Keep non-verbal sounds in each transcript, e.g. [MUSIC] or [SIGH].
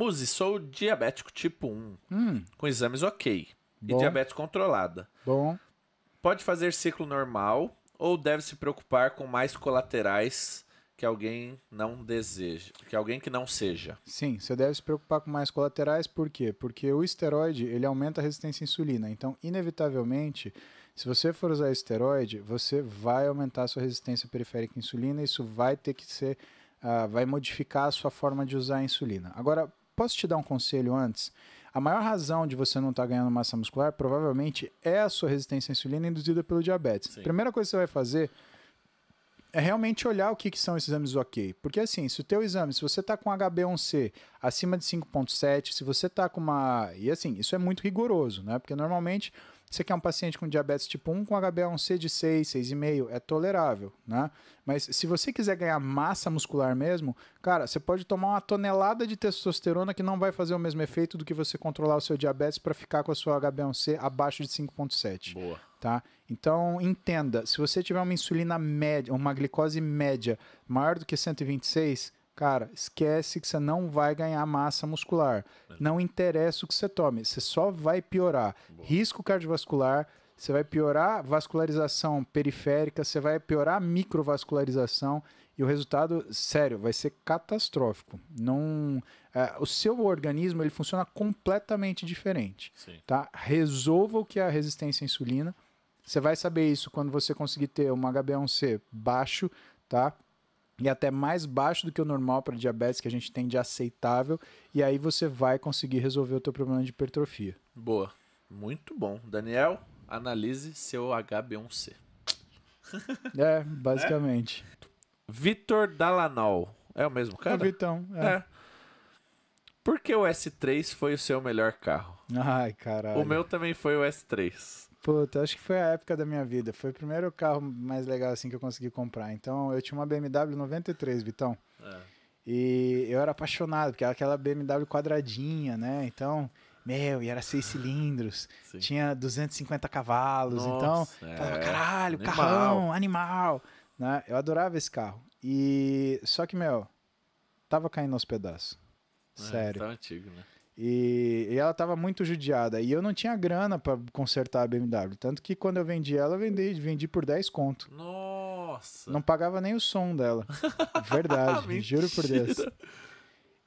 Muzi, sou diabético tipo 1, hum. com exames ok Bom. e diabetes controlada. Bom. Pode fazer ciclo normal ou deve se preocupar com mais colaterais que alguém não deseja, que alguém que não seja. Sim, você deve se preocupar com mais colaterais, por quê? Porque o esteroide, ele aumenta a resistência à insulina, então inevitavelmente, se você for usar esteroide, você vai aumentar a sua resistência periférica à insulina, isso vai ter que ser uh, vai modificar a sua forma de usar a insulina. Agora, posso te dar um conselho antes? A maior razão de você não estar tá ganhando massa muscular provavelmente é a sua resistência à insulina induzida pelo diabetes. Sim. Primeira coisa que você vai fazer é realmente olhar o que, que são esses exames OK. Porque assim, se o teu exame, se você está com HB1C acima de 5.7, se você está com uma... E assim, isso é muito rigoroso, né? Porque normalmente você quer um paciente com diabetes tipo 1 com HbA1c de 6, 6,5, é tolerável, né? Mas se você quiser ganhar massa muscular mesmo, cara, você pode tomar uma tonelada de testosterona que não vai fazer o mesmo efeito do que você controlar o seu diabetes para ficar com a sua HbA1c abaixo de 5.7. Boa. Tá? Então, entenda, se você tiver uma insulina média, uma glicose média maior do que 126, Cara, esquece que você não vai ganhar massa muscular. É. Não interessa o que você tome, você só vai piorar. Boa. Risco cardiovascular, você vai piorar vascularização periférica, você vai piorar microvascularização e o resultado, sério, vai ser catastrófico. Não, é, o seu organismo ele funciona completamente diferente, tá? Resolva o que é a resistência à insulina. Você vai saber isso quando você conseguir ter um HbA1c baixo, tá? e até mais baixo do que o normal para diabetes que a gente tem de aceitável, e aí você vai conseguir resolver o teu problema de hipertrofia. Boa. Muito bom. Daniel, analise seu HB1C. É, basicamente. É. Vitor Dalanol. É o mesmo cara? É Vitão. É. é. Por que o S3 foi o seu melhor carro? Ai, caralho. O meu também foi o S3. Puta, acho que foi a época da minha vida. Foi o primeiro carro mais legal assim que eu consegui comprar. Então, eu tinha uma BMW 93, Vitão. É. E eu era apaixonado, porque era aquela BMW quadradinha, né? Então, meu, e era seis cilindros, Sim. tinha 250 cavalos, Nossa, então, é. falava, caralho, animal. carrão, animal, né? Eu adorava esse carro. E só que, meu, tava caindo aos pedaços. É, sério. Tá antigo, né? E, e, ela tava muito judiada. E eu não tinha grana para consertar a BMW. Tanto que quando eu vendi ela, eu vendi, vendi por 10 conto. Nossa! Não pagava nem o som dela. [LAUGHS] Verdade, juro por Deus.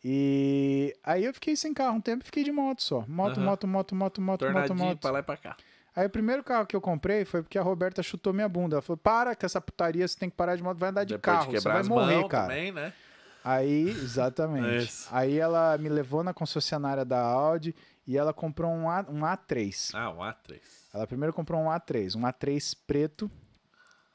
E aí eu fiquei sem carro um tempo fiquei de moto só. Moto, uhum. moto, moto, moto, moto, Tornadinho moto, moto. pra lá e pra cá. Aí o primeiro carro que eu comprei foi porque a Roberta chutou minha bunda. Ela falou: para com essa putaria, você tem que parar de moto, vai andar de Depois carro, de você vai morrer, cara. Também, né? Aí, [LAUGHS] exatamente. Aí ela me levou na concessionária da Audi e ela comprou um, A, um A3. Ah, um A3. Ela primeiro comprou um A3, um A3 preto.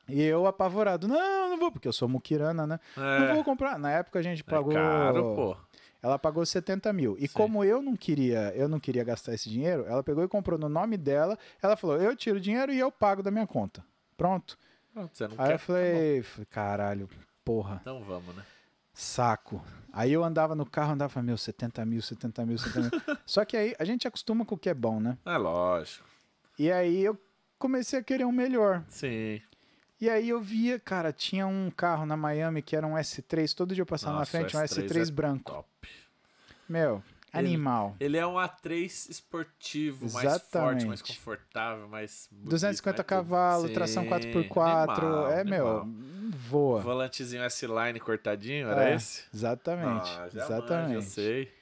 E eu apavorado, não, não vou, porque eu sou muquirana, né? É. Não vou comprar. Na época a gente é pagou. É caro, pô. Ela pagou 70 mil. E Sim. como eu não queria, eu não queria gastar esse dinheiro, ela pegou e comprou no nome dela. Ela falou: eu tiro o dinheiro e eu pago da minha conta. Pronto. Pronto, você não Aí quer, eu falei, tá falei, caralho, porra. Então vamos, né? Saco. Aí eu andava no carro, andava, meu, 70 mil, 70 mil, 70 mil. [LAUGHS] Só que aí a gente acostuma com o que é bom, né? É lógico. E aí eu comecei a querer um melhor. Sim. E aí eu via, cara, tinha um carro na Miami que era um S3, todo dia eu passava Nossa, na frente, um S3, S3 é branco. Top. Meu, animal. Ele, ele é um A3 esportivo, Exatamente. mais forte, mais confortável, mais. Bonito, 250 mais cavalos, tração 4x4. Animal, é, animal. meu voa. Volantezinho S-Line cortadinho, era é, esse? Exatamente. Ah, exatamente. eu sei.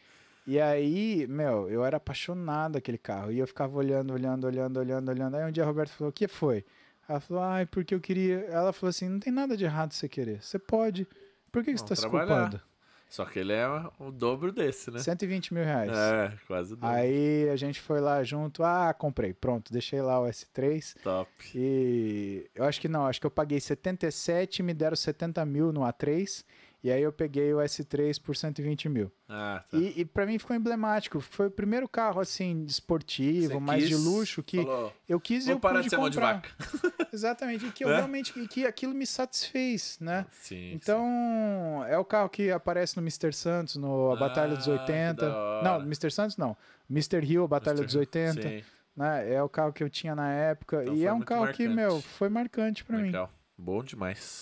E aí, meu, eu era apaixonado aquele carro. E eu ficava olhando, olhando, olhando, olhando, olhando. Aí um dia a Roberto falou: "O que foi?" Ela falou: "Ai, porque eu queria". Ela falou assim: "Não tem nada de errado você querer. Você pode. Por que, que você está se culpando?" Só que ele é o dobro desse, né? 120 mil reais. É, quase o dobro. Aí a gente foi lá junto, ah, comprei, pronto, deixei lá o S3. Top. E eu acho que não, acho que eu paguei 77 e me deram 70 mil no A3. E aí eu peguei o S3 por 120 mil. Ah, tá. E, e para mim ficou emblemático. Foi o primeiro carro, assim, esportivo, Você mais quis, de luxo, que falou, eu quis e eu parar pude de ser comprar. de vaca. [LAUGHS] Exatamente. E que eu é? realmente, que aquilo me satisfez, né? Ah, sim, então, sim. é o carro que aparece no Mr. Santos, no A Batalha ah, dos 80. Não, Mr. Santos não. Mr. Hill, A Batalha Mr. dos 80. Sim. Né? É o carro que eu tinha na época. Então e é um carro marcante. que, meu, foi marcante para mim. Legal. Bom demais.